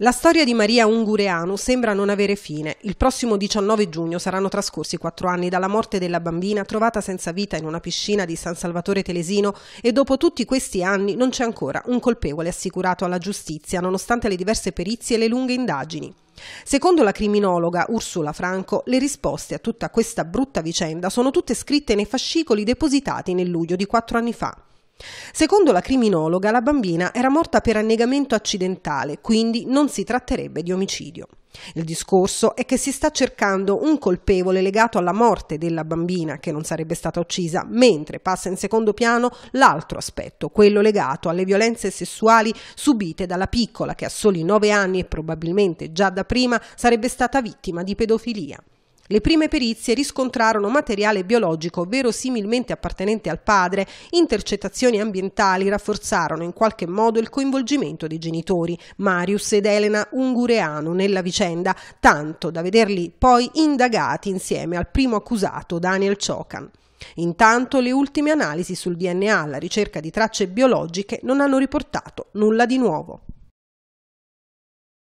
La storia di Maria Ungureanu sembra non avere fine. Il prossimo 19 giugno saranno trascorsi quattro anni dalla morte della bambina trovata senza vita in una piscina di San Salvatore Telesino e dopo tutti questi anni non c'è ancora un colpevole assicurato alla giustizia nonostante le diverse perizie e le lunghe indagini. Secondo la criminologa Ursula Franco, le risposte a tutta questa brutta vicenda sono tutte scritte nei fascicoli depositati nel luglio di quattro anni fa. Secondo la criminologa, la bambina era morta per annegamento accidentale, quindi non si tratterebbe di omicidio. Il discorso è che si sta cercando un colpevole legato alla morte della bambina che non sarebbe stata uccisa, mentre passa in secondo piano l'altro aspetto, quello legato alle violenze sessuali subite dalla piccola che a soli 9 anni e probabilmente già da prima sarebbe stata vittima di pedofilia. Le prime perizie riscontrarono materiale biologico verosimilmente appartenente al padre, intercettazioni ambientali rafforzarono in qualche modo il coinvolgimento dei genitori, Marius ed Elena Ungureanu, nella vicenda, tanto da vederli poi indagati insieme al primo accusato, Daniel Ciocan. Intanto le ultime analisi sul DNA alla ricerca di tracce biologiche non hanno riportato nulla di nuovo.